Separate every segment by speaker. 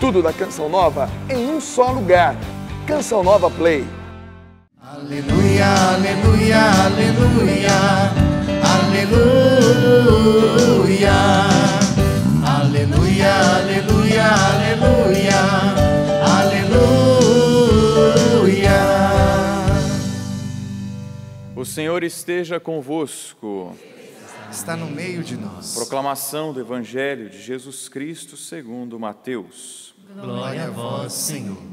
Speaker 1: Tudo da Canção Nova em um só lugar. Canção Nova Play.
Speaker 2: Aleluia, aleluia, aleluia, aleluia. Aleluia, aleluia, aleluia,
Speaker 1: aleluia. O Senhor esteja convosco está no meio de nós. Proclamação do Evangelho de Jesus Cristo segundo Mateus. Glória a vós, Senhor.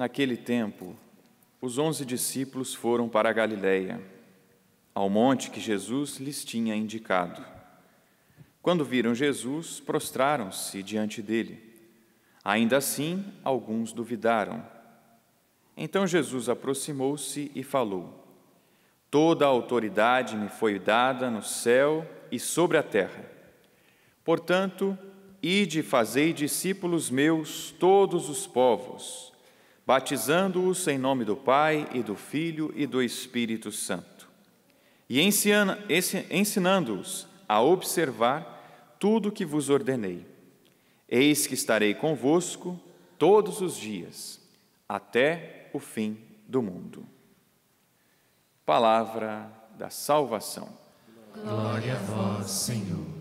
Speaker 1: Naquele tempo, os onze discípulos foram para a Galiléia, ao monte que Jesus lhes tinha indicado. Quando viram Jesus, prostraram-se diante dele. Ainda assim, alguns duvidaram. Então Jesus aproximou-se e falou: Toda a autoridade me foi dada no céu e sobre a terra. Portanto, ide e fazei discípulos meus todos os povos batizando-os em nome do Pai e do Filho e do Espírito Santo, e ensinando-os a observar tudo o que vos ordenei. Eis que estarei convosco todos os dias, até o fim do mundo. Palavra da salvação.
Speaker 2: Glória a vós, Senhor.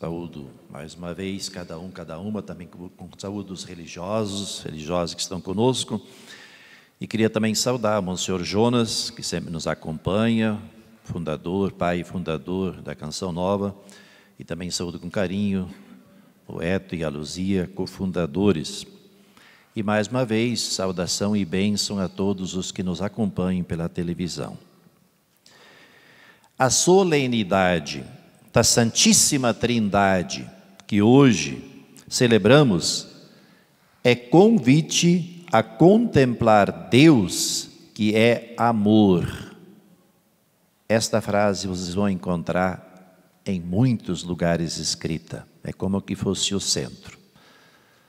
Speaker 2: Saúdo mais uma vez cada um, cada uma, também com saúdo os religiosos, religiosas que estão conosco. E queria também saudar o Monsenhor Jonas, que sempre nos acompanha, fundador, pai fundador da Canção Nova, e também saúdo com carinho o Eto e a Luzia, cofundadores. E mais uma vez, saudação e bênção a todos os que nos acompanham pela televisão. A solenidade da Santíssima Trindade, que hoje celebramos, é convite a contemplar Deus que é amor. Esta frase vocês vão encontrar em muitos lugares escrita, é como que fosse o centro.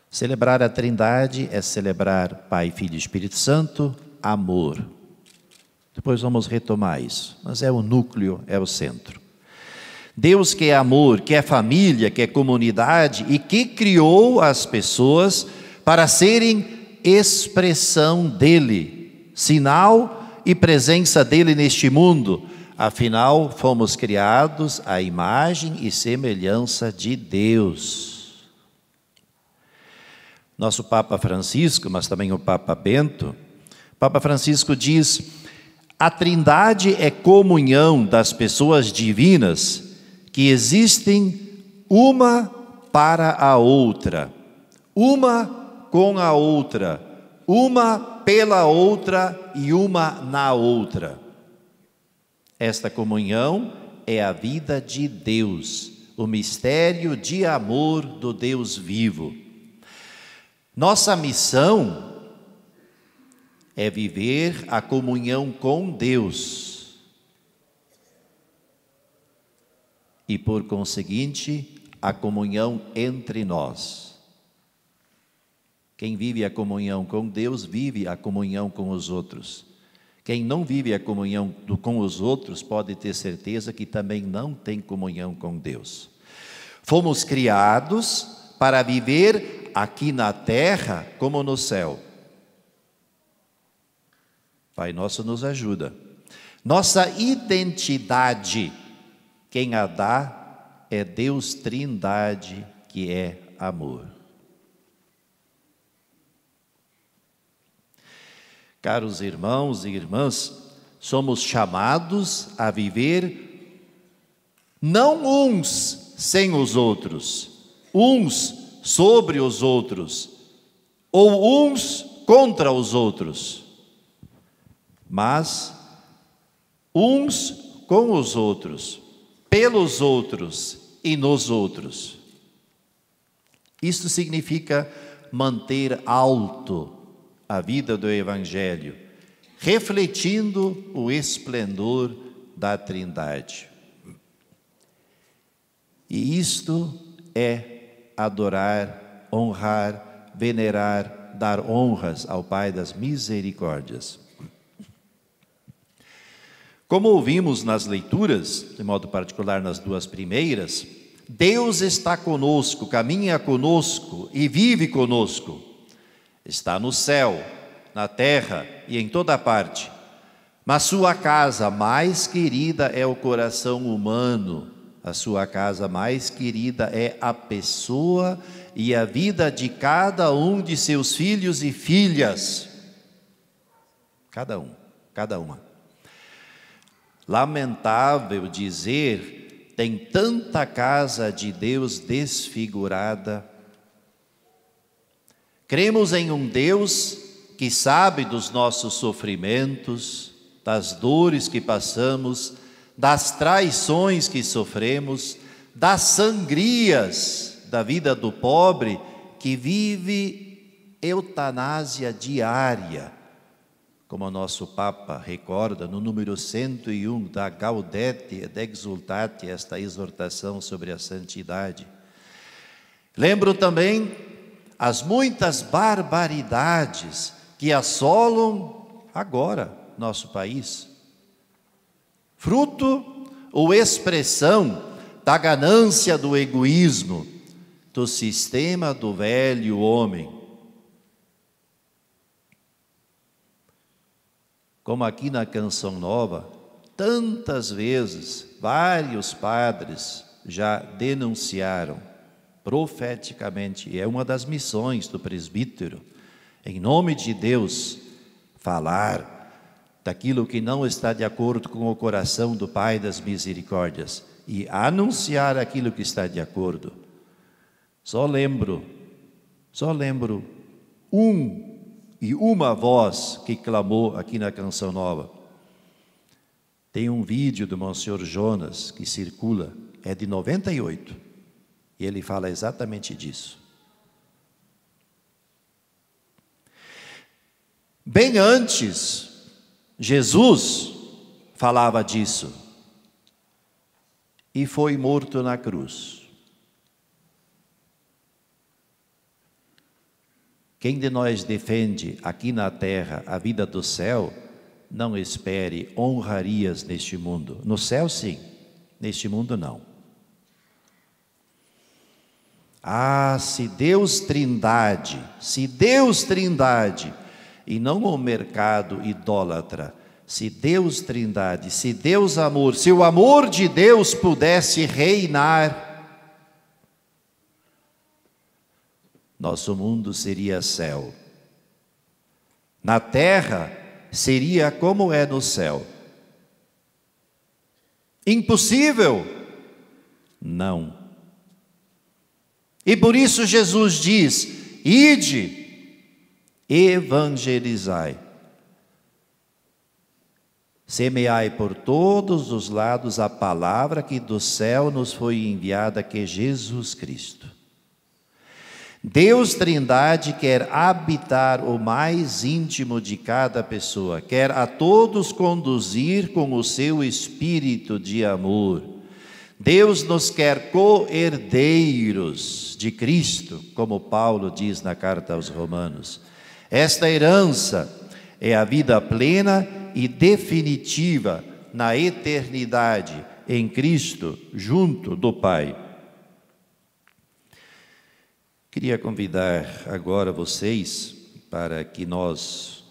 Speaker 2: Celebrar a Trindade é celebrar Pai, Filho e Espírito Santo, amor. Depois vamos retomar isso, mas é o núcleo, é o centro. Deus que é amor, que é família, que é comunidade e que criou as pessoas para serem expressão dele, sinal e presença dele neste mundo. Afinal, fomos criados à imagem e semelhança de Deus. Nosso Papa Francisco, mas também o Papa Bento, Papa Francisco diz: a Trindade é comunhão das pessoas divinas que existem uma para a outra, uma com a outra, uma pela outra e uma na outra. Esta comunhão é a vida de Deus, o mistério de amor do Deus vivo. Nossa missão é viver a comunhão com Deus e, por conseguinte, a comunhão entre nós. Quem vive a comunhão com Deus, vive a comunhão com os outros. Quem não vive a comunhão com os outros, pode ter certeza que também não tem comunhão com Deus. Fomos criados para viver aqui na terra como no céu. Pai nosso nos ajuda. Nossa identidade quem a dá é Deus Trindade, que é amor. Caros irmãos e irmãs, somos chamados a viver não uns sem os outros, uns sobre os outros, ou uns contra os outros, mas uns com os outros, pelos outros e nos outros. Isso significa manter alto a vida do Evangelho, refletindo o esplendor da Trindade. E isto é adorar, honrar, venerar, dar honras ao Pai das misericórdias. Como ouvimos nas leituras, de modo particular nas duas primeiras, Deus está conosco, caminha conosco e vive conosco. Está no céu, na terra e em toda parte. Mas sua casa mais querida é o coração humano, a sua casa mais querida é a pessoa e a vida de cada um de seus filhos e filhas. Cada um, cada uma. Lamentável dizer, tem tanta casa de Deus desfigurada. Cremos em um Deus que sabe dos nossos sofrimentos, das dores que passamos, das traições que sofremos, das sangrias da vida do pobre que vive eutanásia diária como o nosso Papa recorda, no número 101 da Gaudete et Exultate, esta exortação sobre a santidade. Lembro também as muitas barbaridades que assolam agora nosso país, fruto ou expressão da ganância, do egoísmo, do sistema do velho homem como aqui na Canção Nova, tantas vezes vários padres já denunciaram profeticamente, e é uma das missões do presbítero, em nome de Deus, falar daquilo que não está de acordo com o coração do Pai das Misericórdias e anunciar aquilo que está de acordo. Só lembro, só lembro um e uma voz que clamou aqui na Canção Nova. Tem um vídeo do Monsenhor Jonas que circula, é de 98, e ele fala exatamente disso. Bem antes, Jesus falava disso e foi morto na cruz. Quem de nós defende aqui na terra a vida do céu, não espere honrarias neste mundo. No céu, sim, neste mundo, não. Ah, se Deus Trindade, se Deus Trindade, e não o mercado idólatra, se Deus Trindade, se Deus Amor, se o amor de Deus pudesse reinar nosso mundo seria céu. Na terra seria como é no céu. Impossível? Não. E por isso Jesus diz: ide, evangelizai. Semeai por todos os lados a palavra que do céu nos foi enviada, que é Jesus Cristo. Deus Trindade quer habitar o mais íntimo de cada pessoa, quer a todos conduzir com o seu espírito de amor. Deus nos quer co-herdeiros de Cristo, como Paulo diz na carta aos Romanos. Esta herança é a vida plena e definitiva na eternidade, em Cristo, junto do Pai. Queria convidar agora vocês para que nós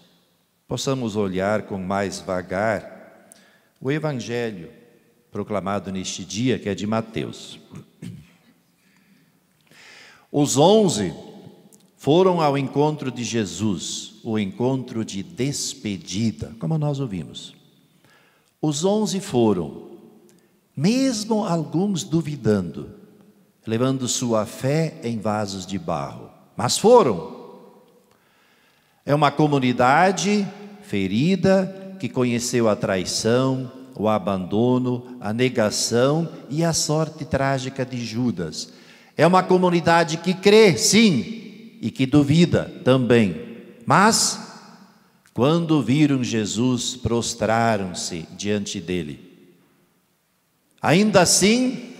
Speaker 2: possamos olhar com mais vagar o Evangelho proclamado neste dia, que é de Mateus. Os onze foram ao encontro de Jesus, o encontro de despedida, como nós ouvimos. Os onze foram, mesmo alguns duvidando, levando sua fé em vasos de barro. Mas foram. É uma comunidade ferida que conheceu a traição, o abandono, a negação e a sorte trágica de Judas. É uma comunidade que crê, sim, e que duvida também. Mas, quando viram Jesus, prostraram-se diante dele. Ainda assim,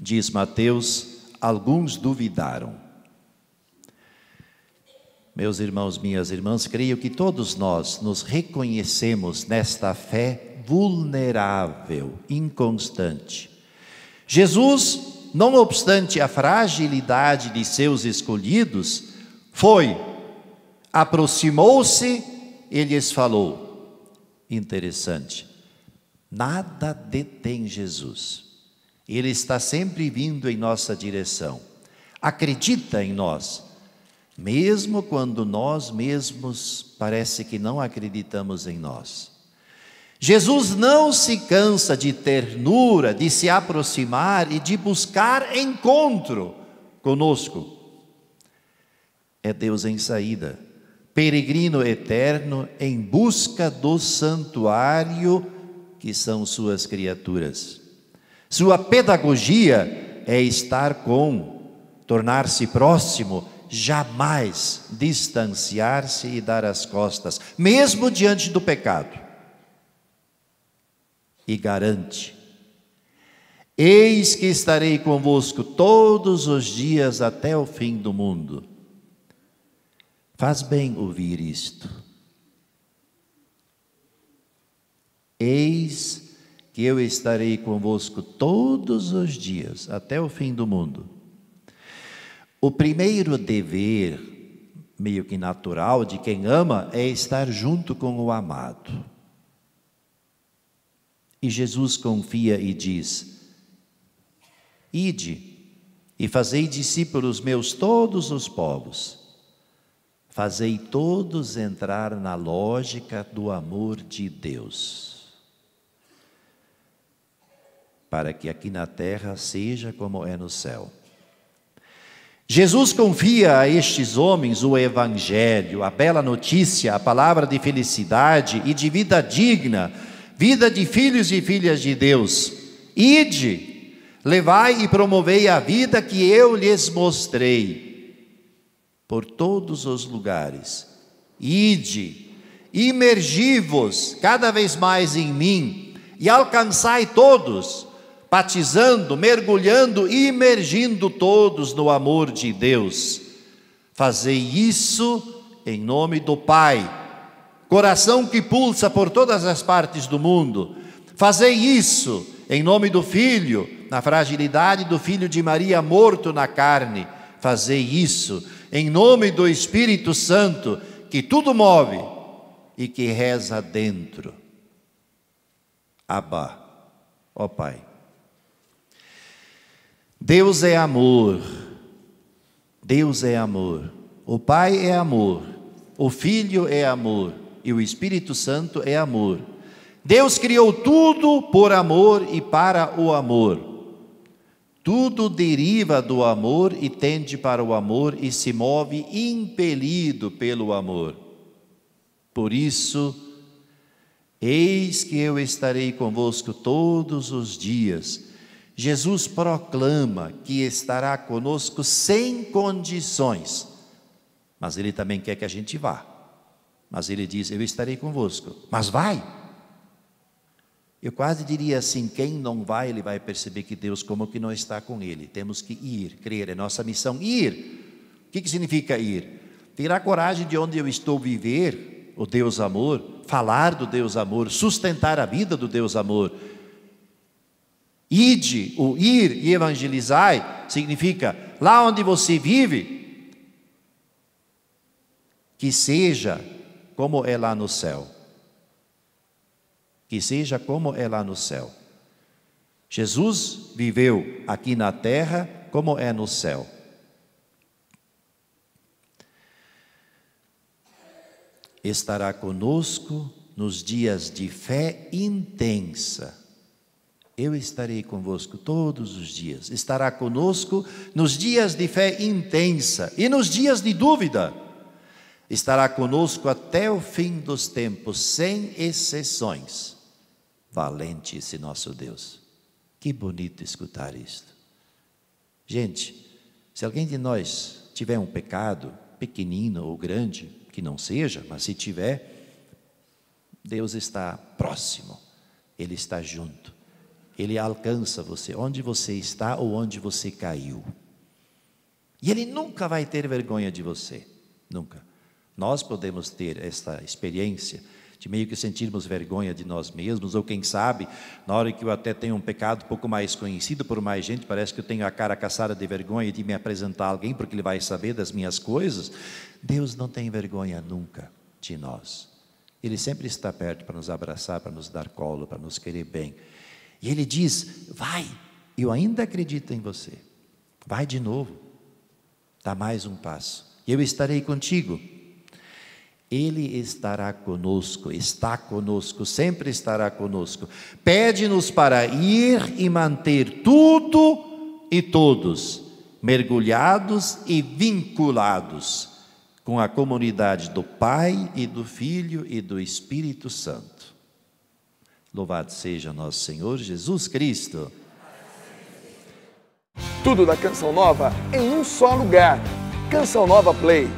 Speaker 2: Diz Mateus: alguns duvidaram. Meus irmãos, minhas irmãs, creio que todos nós nos reconhecemos nesta fé vulnerável, inconstante. Jesus, não obstante a fragilidade de seus escolhidos, foi, aproximou-se e lhes falou. Interessante. Nada detém Jesus. Ele está sempre vindo em nossa direção. Acredita em nós, mesmo quando nós mesmos parece que não acreditamos em nós. Jesus não se cansa de ternura, de se aproximar e de buscar encontro conosco. É Deus em saída, peregrino eterno em busca do santuário que são suas criaturas. Sua pedagogia é estar com, tornar-se próximo, jamais distanciar-se e dar as costas, mesmo diante do pecado. E garante: Eis que estarei convosco todos os dias até o fim do mundo. Faz bem ouvir isto. Eis que eu estarei convosco todos os dias, até o fim do mundo. O primeiro dever, meio que natural, de quem ama é estar junto com o amado. E Jesus confia e diz: Ide e fazei discípulos meus todos os povos. Fazei todos entrar na lógica do amor de Deus para que aqui na terra seja como é no céu. Jesus confia a estes homens o Evangelho, a bela notícia, a palavra de felicidade e de vida digna, vida de filhos e filhas de Deus. Ide, levai e promovei a vida que eu lhes mostrei por todos os lugares. Ide, imergi-vos cada vez mais em mim e alcançai todos batizando, mergulhando e imergindo todos no amor de Deus. Fazei isso em nome do Pai, coração que pulsa por todas as partes do mundo. Fazei isso em nome do Filho, na fragilidade do Filho de Maria morto na carne. Fazei isso em nome do Espírito Santo, que tudo move e que reza dentro. Abba, ó Pai. Deus é amor. Deus é amor. O Pai é amor. O Filho é amor. E o Espírito Santo é amor. Deus criou tudo por amor e para o amor. Tudo deriva do amor e tende para o amor e se move impelido pelo amor. Por isso, eis que eu estarei convosco todos os dias Jesus proclama que estará conosco sem condições, mas Ele também quer que a gente vá. Mas Ele diz: Eu estarei convosco, mas vai. Eu quase diria assim: quem não vai, ele vai perceber que Deus, como que não está com ele. Temos que ir, crer, é nossa missão ir. O que, que significa ir? Ter a coragem de onde eu estou viver, o Deus amor, falar do Deus amor, sustentar a vida do Deus amor Ide, o ir e evangelizai, significa lá onde você vive, que seja como é lá no céu. Que seja como é lá no céu. Jesus viveu aqui na terra como é no céu. Estará conosco nos dias de fé intensa eu estarei convosco todos os dias. Estará conosco nos dias de fé intensa e nos dias de dúvida. Estará conosco até o fim dos tempos, sem exceções. Valente esse nosso Deus. Que bonito escutar isto. Gente, se alguém de nós tiver um pecado, pequenino ou grande, que não seja, mas se tiver, Deus está próximo, Ele está junto ele alcança você, onde você está ou onde você caiu. E ele nunca vai ter vergonha de você, nunca. Nós podemos ter esta experiência de meio que sentirmos vergonha de nós mesmos, ou quem sabe, na hora que eu até tenho um pecado pouco mais conhecido por mais gente, parece que eu tenho a cara caçada de vergonha de me apresentar a alguém porque ele vai saber das minhas coisas. Deus não tem vergonha nunca de nós. Ele sempre está perto para nos abraçar, para nos dar colo, para nos querer bem. E ele diz: Vai, eu ainda acredito em você. Vai de novo, dá mais um passo, e eu estarei contigo. Ele estará conosco, está conosco, sempre estará conosco. Pede-nos para ir e manter tudo e todos mergulhados e vinculados com a comunidade do Pai e do Filho e do Espírito Santo. Louvado seja nosso Senhor Jesus Cristo. Tudo da Canção Nova em um só lugar. Canção Nova Play.